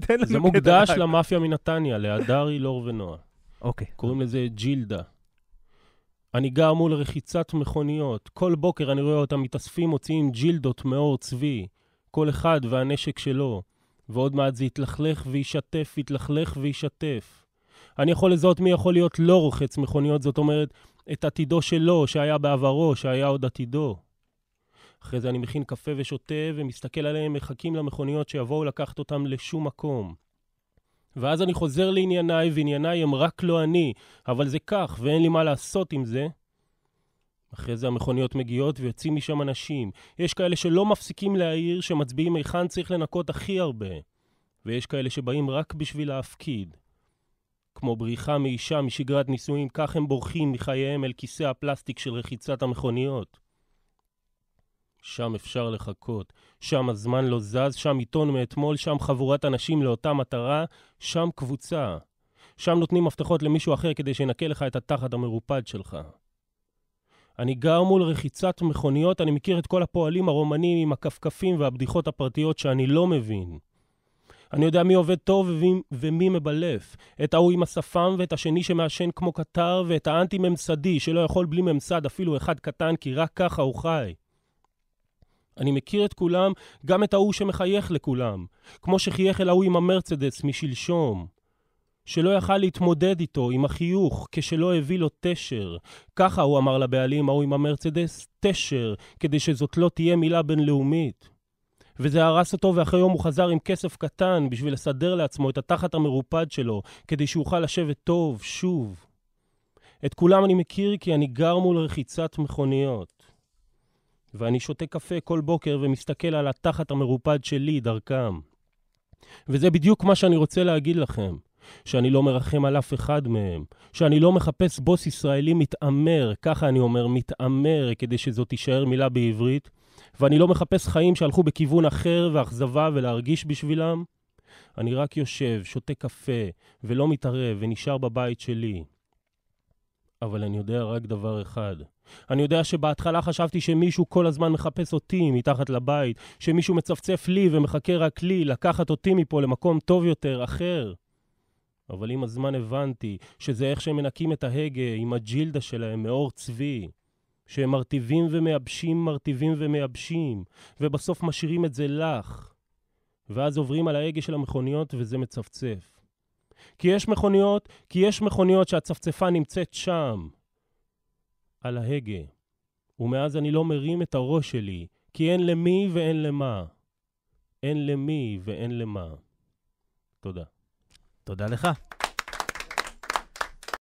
תן לנו... קטע. זה מוקדש למאפיה מנתניה, להדר, אילור ונועה. אוקיי. קוראים לזה ג'ילדה. אני גר מול רחיצת מכוניות. כל בוקר אני רואה אותם מתאספים, מוציאים ג'ילדות מאור צבי. כל אחד והנשק שלו. ועוד מעט זה יתלכלך וישתף, יתלכלך וישתף. אני יכול לזהות מי יכול להיות לא רוחץ מכוניות, זאת אומרת, את עתידו שלו, שהיה בעברו, שהיה עוד עתידו. אחרי זה אני מכין קפה ושותה ומסתכל עליהם, מחכים למכוניות שיבואו לקחת אותם לשום מקום. ואז אני חוזר לענייניי, וענייניי הם רק לא אני, אבל זה כך, ואין לי מה לעשות עם זה. אחרי זה המכוניות מגיעות ויוצאים משם אנשים. יש כאלה שלא מפסיקים להעיר, שמצביעים היכן צריך לנקות הכי הרבה. ויש כאלה שבאים רק בשביל להפקיד. כמו בריחה מאישה משגרת נישואים, כך הם בורחים מחייהם אל כיסא הפלסטיק של רחיצת המכוניות. שם אפשר לחכות, שם הזמן לא זז, שם עיתון מאתמול, שם חבורת אנשים לאותה מטרה, שם קבוצה. שם נותנים מפתחות למישהו אחר כדי שינקה לך את התחת המרופד שלך. אני גר מול רחיצת מכוניות, אני מכיר את כל הפועלים הרומנים עם הכפכפים והבדיחות הפרטיות שאני לא מבין. אני יודע מי עובד טוב ומי, ומי מבלף. את ההוא עם השפם ואת השני שמעשן כמו קטר ואת האנטי-ממסדי שלא יכול בלי ממסד אפילו אחד קטן כי רק ככה הוא חי. אני מכיר את כולם, גם את ההוא שמחייך לכולם, כמו שחייך אל ההוא עם המרצדס משלשום. שלא יכל להתמודד איתו, עם החיוך, כשלא הביא לו תשר. ככה הוא אמר לבעלים, ההוא עם המרצדס, תשר, כדי שזאת לא תהיה מילה בינלאומית. וזה הרס אותו, ואחרי יום הוא חזר עם כסף קטן בשביל לסדר לעצמו את התחת המרופד שלו, כדי שיוכל לשבת טוב שוב. את כולם אני מכיר כי אני גר מול רחיצת מכוניות. ואני שותה קפה כל בוקר ומסתכל על התחת המרופד שלי דרכם. וזה בדיוק מה שאני רוצה להגיד לכם. שאני לא מרחם על אף אחד מהם, שאני לא מחפש בוס ישראלי מתעמר, ככה אני אומר, מתעמר, כדי שזאת תישאר מילה בעברית, ואני לא מחפש חיים שהלכו בכיוון אחר ואכזבה ולהרגיש בשבילם. אני רק יושב, שותה קפה, ולא מתערב, ונשאר בבית שלי. אבל אני יודע רק דבר אחד. אני יודע שבהתחלה חשבתי שמישהו כל הזמן מחפש אותי מתחת לבית, שמישהו מצפצף לי ומחכה רק לי לקחת אותי מפה למקום טוב יותר, אחר. אבל עם הזמן הבנתי שזה איך שהם מנקים את ההגה עם הג'ילדה שלהם מאור צבי. שהם מרטיבים ומייבשים, מרטיבים ומייבשים, ובסוף משאירים את זה לך. ואז עוברים על ההגה של המכוניות וזה מצפצף. כי יש מכוניות, כי יש מכוניות שהצפצפה נמצאת שם, על ההגה. ומאז אני לא מרים את הראש שלי, כי אין למי ואין למה. אין למי ואין למה. תודה. תודה לך.